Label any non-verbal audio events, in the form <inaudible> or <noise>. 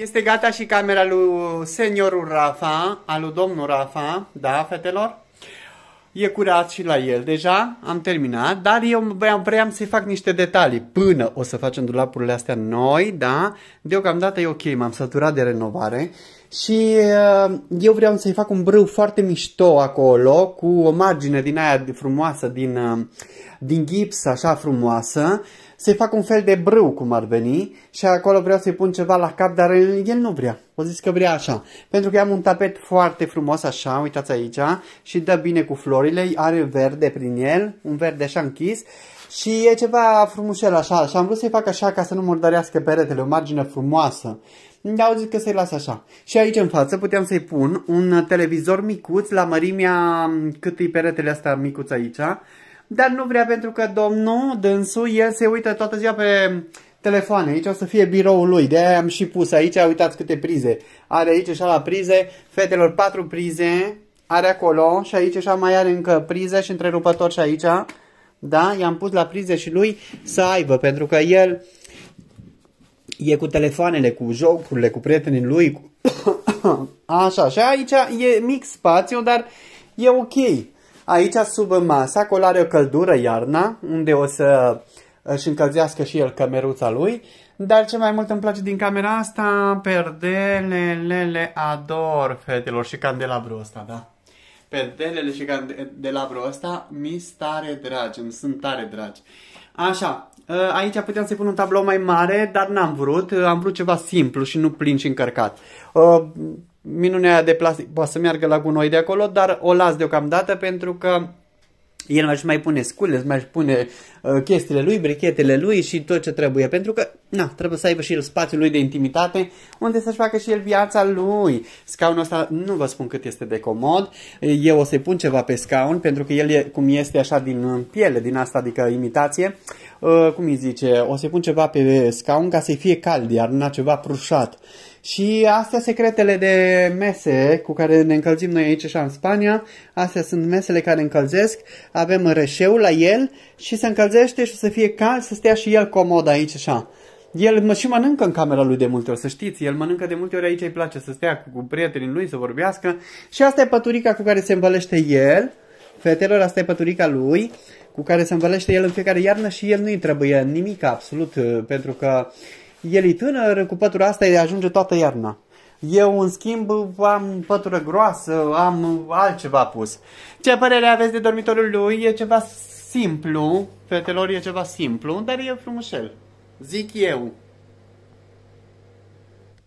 Este gata și camera lui seniorul Rafa, al lui domnul Rafa, da, fetelor? E curat și la el deja, am terminat, dar eu vreau, vreau să-i fac niște detalii până o să facem dulapurile astea noi, da? Deocamdată e ok, m-am săturat de renovare și uh, eu vreau să-i fac un brâu foarte mișto acolo, cu o margine din aia frumoasă, din, uh, din gips, așa frumoasă, să-i fac un fel de brâu, cum ar veni, și acolo vreau să-i pun ceva la cap, dar el nu vrea. O zis că vrea așa. Pentru că am un tapet foarte frumos, așa, uitați aici, și dă bine cu florile, are verde prin el, un verde așa închis, și e ceva frumușel așa, și am vrut să-i fac așa ca să nu murdărească peretele, o margine frumoasă. Dar au zis că să-i las așa. Și aici în față puteam să-i pun un televizor micuț la mărimea cât e peretele asta micuț aici. Dar nu vrea pentru că domnul, dânsul, el se uită toată ziua pe telefoane. Aici o să fie biroul lui. De am și pus aici. Uitați câte prize. Are aici așa la prize. Fetelor, patru prize. Are acolo și aici așa mai are încă prize și întrerupător și aici. Da? I-am pus la prize și lui să aibă. Pentru că el e cu telefoanele, cu jocurile, cu prietenii lui, cu... <coughs> așa, și aici e mic spațiu, dar e ok. Aici sub masă, acolo are o căldură iarna, unde o să își încălzească și el cameruța lui, dar ce mai mult îmi place din camera asta, perdelele le ador, fetelor, și candelabrul ăsta, da? Perdelele și candelabrul ăsta mi tare dragi, îmi sunt tare dragi. Așa, ă, aici puteam să-i pun un tablou mai mare, dar n-am vrut. Ă, am vrut ceva simplu și nu plin și încărcat. Ă, Minunea de plastic poate să meargă la gunoi de acolo, dar o las deocamdată pentru că el mai mai pune scule, își mai pune uh, chestiile lui, brichetele lui și tot ce trebuie. Pentru că, na, trebuie să aibă și el spațiul lui de intimitate, unde să-și facă și el viața lui. Scaunul ăsta, nu vă spun cât este de comod, eu o să-i pun ceva pe scaun, pentru că el, e, cum este așa din uh, piele, din asta, adică imitație, uh, uh, cum îi zice, o să pun ceva pe scaun ca să-i fie cald, iar nu ceva prușat. Și astea secretele de mese cu care ne încălzim noi aici și în Spania, astea sunt mesele care încălzesc, avem reșeu la el și se încălzește și să fie cald, să stea și el comod aici și așa. El mă și mănâncă în camera lui de multe ori, să știți. El mănâncă de multe ori aici, îi place să stea cu, cu prietenii lui, să vorbească. Și asta e păturica cu care se îmbălește el. Fetelor, asta e păturica lui cu care se învălește el în fiecare iarnă și el nu-i trebuie nimic absolut, uh, pentru că el e tânăr, cu pătura asta îi ajunge toată iarna. Eu, în schimb, am pătură groasă, am altceva pus. Ce părere aveți de dormitorul lui? E ceva simplu, fetelor, e ceva simplu, dar e frumușel. Zic eu.